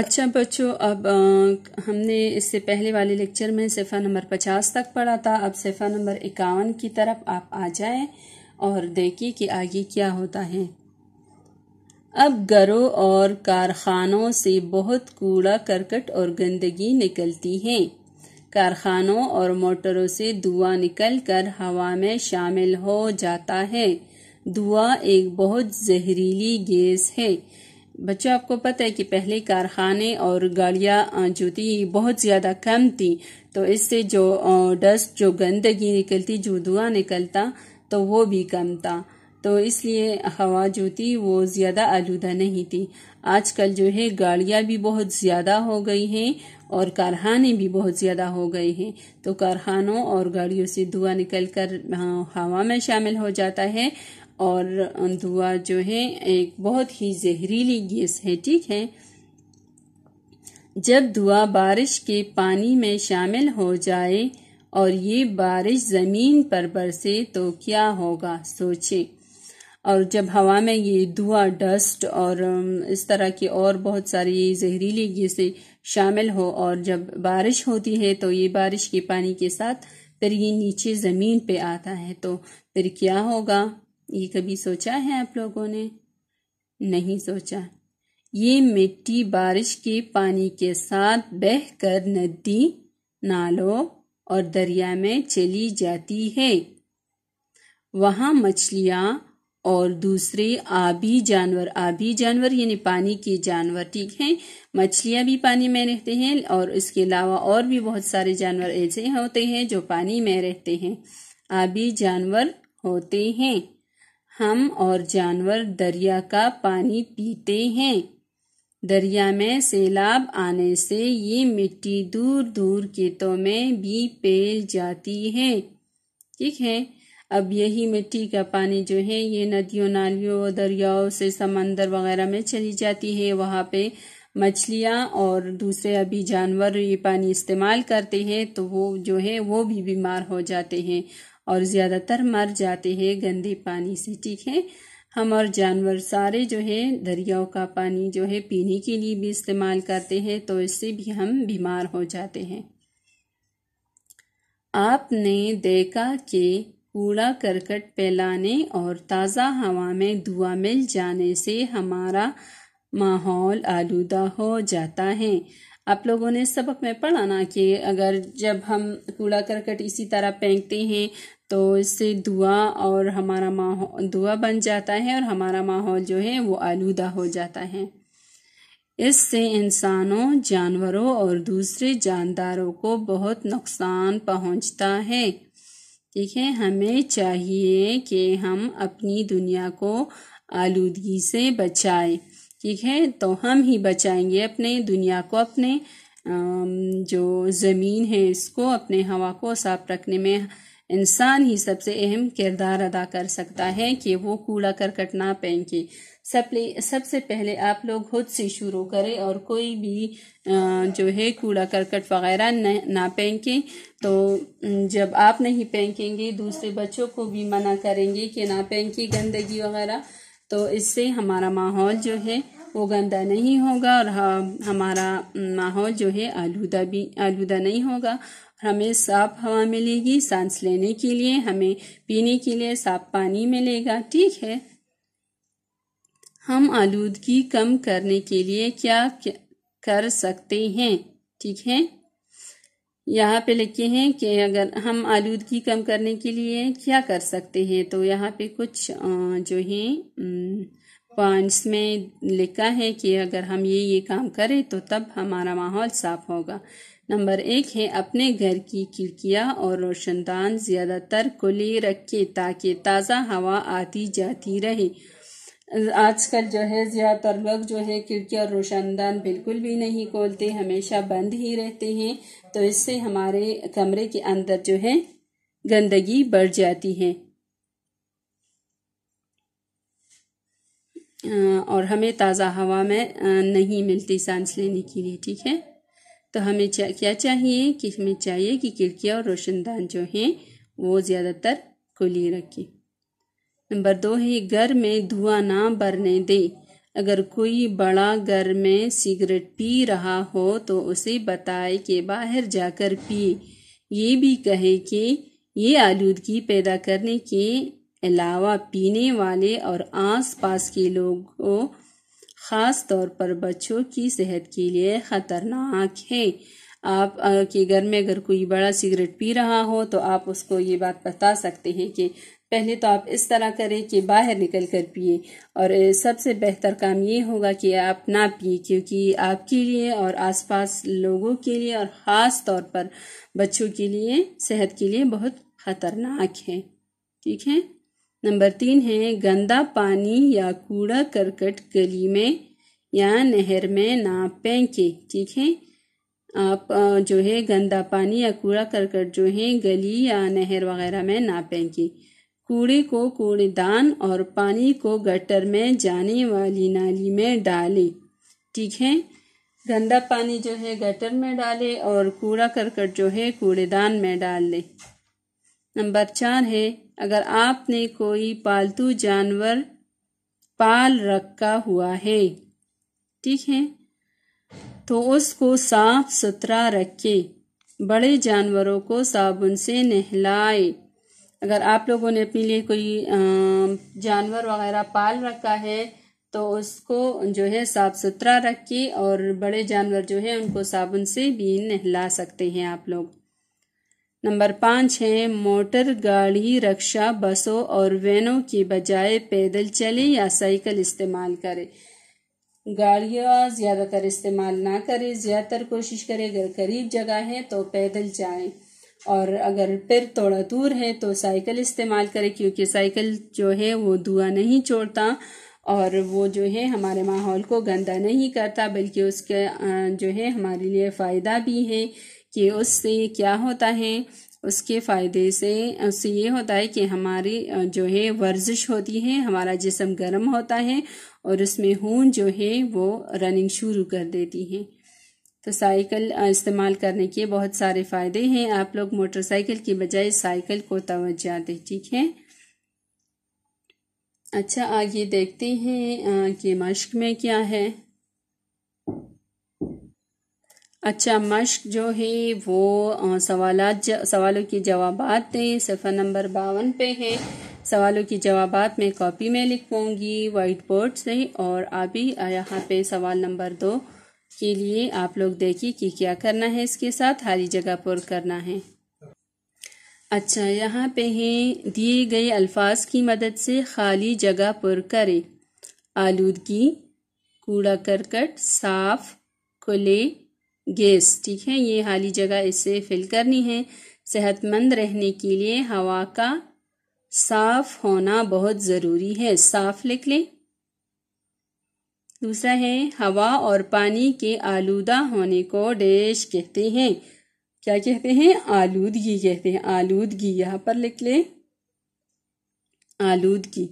अच्छा बच्चों अब आ, हमने इससे पहले वाले लेक्चर में सिफा नंबर पचास तक पढ़ा था अब सिफा नंबर इक्यावन की तरफ आप आ जाएं और देखिए कि आगे क्या होता है अब घरों और कारखानों से बहुत कूड़ा करकट और गंदगी निकलती है कारखानों और मोटरों से धुआं निकलकर हवा में शामिल हो जाता है धुआं एक बहुत जहरीली गैस है बच्चों आपको पता है कि पहले कारखाने और गाड़ियां जो थी बहुत ज़्यादा कम थी तो इससे जो डस्ट जो गंदगी निकलती जो धुआं निकलता तो वो भी कम था तो इसलिए हवा जो थी वो ज़्यादा आलूदा नहीं थी आजकल जो है गाड़ियां भी बहुत ज़्यादा हो गई हैं और कारखाने भी बहुत ज़्यादा हो गए हैं तो कारखानों और गाड़ियों से धुआं निकल कर हवा में शामिल हो जाता है और धुआं जो है एक बहुत ही जहरीली गैस है ठीक है जब धुआं बारिश के पानी में शामिल हो जाए और ये बारिश ज़मीन पर बरसे तो क्या होगा सोचे और जब हवा में ये धुआं डस्ट और इस तरह की और बहुत सारी जहरीली गैसें शामिल हो और जब बारिश होती है तो ये बारिश के पानी के साथ फिर ये नीचे ज़मीन पे आता है तो फिर क्या होगा ये कभी सोचा है आप लोगों ने नहीं सोचा ये मिट्टी बारिश के पानी के साथ बहकर नदी नालों और दरिया में चली जाती है वहाँ मछलियाँ और दूसरे आबी जानवर आबी जानवर यानी पानी के जानवर ठीक है मछलियाँ भी पानी में रहते हैं और इसके अलावा और भी बहुत सारे जानवर ऐसे होते हैं जो पानी में रहते हैं आबी जानवर होते हैं हम और जानवर दरिया का पानी पीते हैं दरिया में सैलाब आने से ये मिट्टी दूर दूर खेतों में भी फैल जाती है ठीक है अब यही मिट्टी का पानी जो है ये नदियों नालियों दरियाओं से समंदर वगैरह में चली जाती है वहाँ पे मछलियाँ और दूसरे अभी जानवर ये पानी इस्तेमाल करते हैं तो वो जो है वो भी बीमार हो जाते हैं और ज़्यादातर मर जाते हैं गंदे पानी से ठीक है हम और जानवर सारे जो है दरियाओं का पानी जो है पीने के लिए भी इस्तेमाल करते हैं तो इससे भी हम बीमार हो जाते हैं आपने देखा कि कूड़ा करकट फैलाने और ताज़ा हवा में धुआं मिल जाने से हमारा माहौल आलूदा हो जाता है आप लोगों ने सबक में पढ़ा ना कि अगर जब हम कूड़ा करकट इसी तरह फेंकते हैं तो इससे धुआं और हमारा माहौल धुआं बन जाता है और हमारा माहौल जो है वो आलूदा हो जाता है इससे इंसानों जानवरों और दूसरे जानदारों को बहुत नुकसान पहुंचता है ठीक है हमें चाहिए कि हम अपनी दुनिया को आलूदगी से बचाएं ठीक है तो हम ही बचाएंगे अपने दुनिया को अपने जो ज़मीन है इसको अपने हवा को साफ रखने में इंसान ही सबसे अहम किरदार अदा कर सकता है कि वो कूड़ा करकट ना पहके सब सबसे पहले आप लोग खुद से शुरू करें और कोई भी जो है कूड़ा करकट वगैरह न ना पहके तो जब आप नहीं पहकेंगे दूसरे बच्चों को भी मना करेंगे कि ना फेंकी गंदगी वगैरह तो इससे हमारा माहौल जो है वो गंदा नहीं होगा और हमारा माहौल जो है आलूदा भी आलूदा नहीं होगा हमें साफ हवा मिलेगी सांस लेने के लिए हमें पीने के लिए साफ पानी मिलेगा ठीक है हम आलूदगी कम करने के लिए क्या कर सकते हैं ठीक है यहाँ पे लिखे हैं कि अगर हम आलूदगी कम करने के लिए क्या कर सकते हैं तो यहाँ पे कुछ जो है पॉइंट्स में लिखा है कि अगर हम ये ये काम करें तो तब हमारा माहौल साफ होगा नंबर एक है अपने घर की खिड़कियाँ और रोशनदान ज़्यादातर खुले रखें ताकि ताज़ा हवा आती जाती रहे आजकल जो है ज़्यादातर लोग जो है खिड़की और रोशनदान बिल्कुल भी नहीं खोलते हमेशा बंद ही रहते हैं तो इससे हमारे कमरे के अंदर जो है गंदगी बढ़ जाती है और हमें ताज़ा हवा में नहीं मिलती सांस लेने के लिए ठीक है तो हमें चा, क्या चाहिए कि हमें चाहिए कि खिड़कियाँ और रोशनदान जो हैं वो ज़्यादातर खुली रखें नंबर दो है घर में धुआं ना भरने दे अगर कोई बड़ा घर में सिगरेट पी रहा हो तो उसे बताए कि बाहर जाकर पिए ये भी कहे कि ये आलूदगी पैदा करने के अलावा पीने वाले और आसपास के लोगों ख़ास तौर पर बच्चों की सेहत के लिए ख़तरनाक है आप के घर में अगर कोई बड़ा सिगरेट पी रहा हो तो आप उसको ये बात बता सकते हैं कि पहले तो आप इस तरह करें कि बाहर निकल कर पिए और सबसे बेहतर काम ये होगा कि आप ना पिए क्योंकि आपके लिए और आसपास लोगों के लिए और ख़ास तौर पर बच्चों के लिए सेहत के लिए बहुत ख़तरनाक है ठीक है नंबर तीन है गंदा पानी या कूड़ा करकट गली में या नहर में ना फेंके ठीक है आप जो है गंदा पानी या कूड़ा करकट जो है गली या नहर वगैरह में ना फेंके कूड़े को कूड़ेदान और पानी को गटर में जाने वाली नाली में डालें ठीक है गंदा पानी जो है गटर में डाले और कूड़ा करकट जो है कूड़ेदान में डाल लें नंबर चार है अगर आपने कोई पालतू जानवर पाल रखा हुआ है ठीक है तो उसको साफ सुथरा रखे बड़े जानवरों को साबुन से नहलाए अगर आप लोगों ने अपने लिए कोई जानवर वगैरह पाल रखा है तो उसको जो है साफ सुथरा रखिए और बड़े जानवर जो है उनको साबुन से भी नहला सकते हैं आप लोग नंबर पाँच है मोटर गाड़ी रक्षा बसों और वैनों के बजाय पैदल चले या साइकिल इस्तेमाल करें गाड़ियाँ ज़्यादातर इस्तेमाल ना करें ज़्यादातर कोशिश करें अगर करीब जगह है तो पैदल जाएं और अगर फिर थोड़ा दूर है तो साइकिल इस्तेमाल करें क्योंकि साइकिल जो है वो धुआं नहीं छोड़ता और वो जो है हमारे माहौल को गंदा नहीं करता बल्कि उसके जो है हमारे लिए फ़ायदा भी है कि उससे क्या होता है उसके फ़ायदे से उससे ये होता है कि हमारी जो है वर्जिश होती है हमारा जिसम गर्म होता है और उसमें खून जो है वो रनिंग शुरू कर देती है तो साइकिल इस्तेमाल करने के बहुत सारे फ़ायदे हैं आप लोग मोटरसाइकिल की बजाय साइकिल को तोज्जा दें ठीक है अच्छा आगे देखते हैं कि मश्क में क्या है अच्छा मश्क जो है वो सवाल सवालों के जवाब सफ़ा नंबर बावन पे है सवालों के जवाब में कॉपी में लिखवाऊंगी वाइट बोर्ड से और अभी यहाँ पे सवाल नंबर दो के लिए आप लोग देखिए कि क्या करना है इसके साथ हरी जगह पर करना है अच्छा यहाँ पे है दिए गए अल्फाज की मदद से खाली जगह पर करें आलूदगी कूड़ा करकट साफ खुले गैस ठीक है ये खाली जगह इसे फिल करनी है सेहतमंद रहने के लिए हवा का साफ होना बहुत ज़रूरी है साफ लिख लें दूसरा है हवा और पानी के आलूदा होने को डैश कहते हैं क्या कहते हैं आलूदगी कहते हैं आलूदगी यहाँ पर लिख ले आलूदगी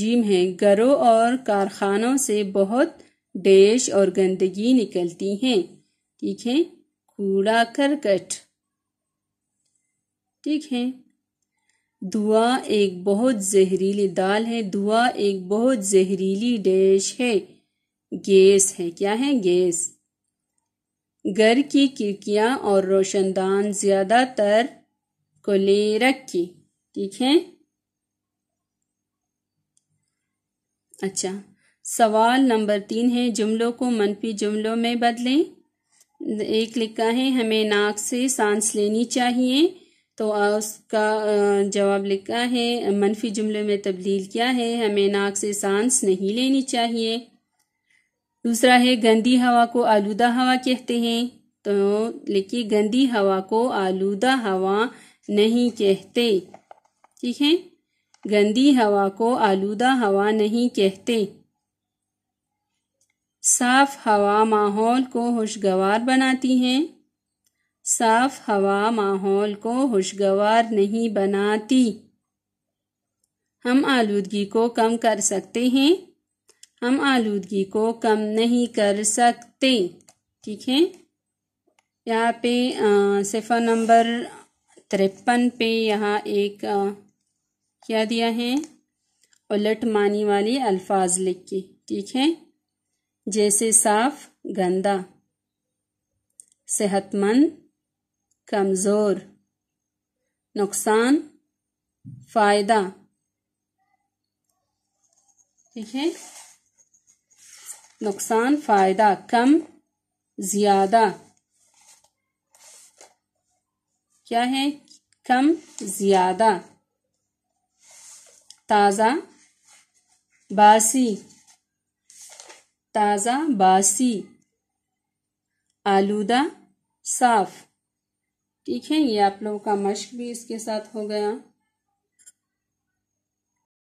जीम है घरों और कारखानों से बहुत डैश और गंदगी निकलती है ठीक है कूड़ा करकट ठीक है दुआ एक बहुत जहरीली दाल है दुआ एक बहुत जहरीली डिश है गैस है क्या है गैस घर की खिड़कियाँ और रोशनदान ज़्यादातर कोलेरक की ठीक है अच्छा सवाल नंबर तीन है जुमलों को मनफी जुमलों में बदलें एक लिखा है हमें नाक से सांस लेनी चाहिए तो उसका जवाब लिखा है मनफी जुमले में तब्दील किया है हमें नाक से सांस नहीं लेनी चाहिए दूसरा है गंदी हवा को आलूदा हवा कहते हैं तो लिखिए गंदी हवा को आलूदा हवा नहीं कहते ठीक है गंदी हवा को आलूदा हवा नहीं कहते साफ हवा माहौल को खुशगवार बनाती है साफ हवा माहौल को खुशगवार नहीं बनाती हम आलूदगी को कम कर सकते हैं हम आलूदगी को कम नहीं कर सकते ठीक है यहाँ पे सिफा नंबर तिरपन पे यहाँ एक आ, क्या दिया है उलट मानी वाले अल्फाज लिख के ठीक है जैसे साफ गंदा सेहतमंद कमज़ोर नुकसान फायदा ठीक है नुकसान फायदा कम ज्यादा क्या है कम ज्यादा ताज़ा बासी ताज़ा बासी आलूदा साफ़ ठीक है ये आप लोगों का मश्क भी इसके साथ हो गया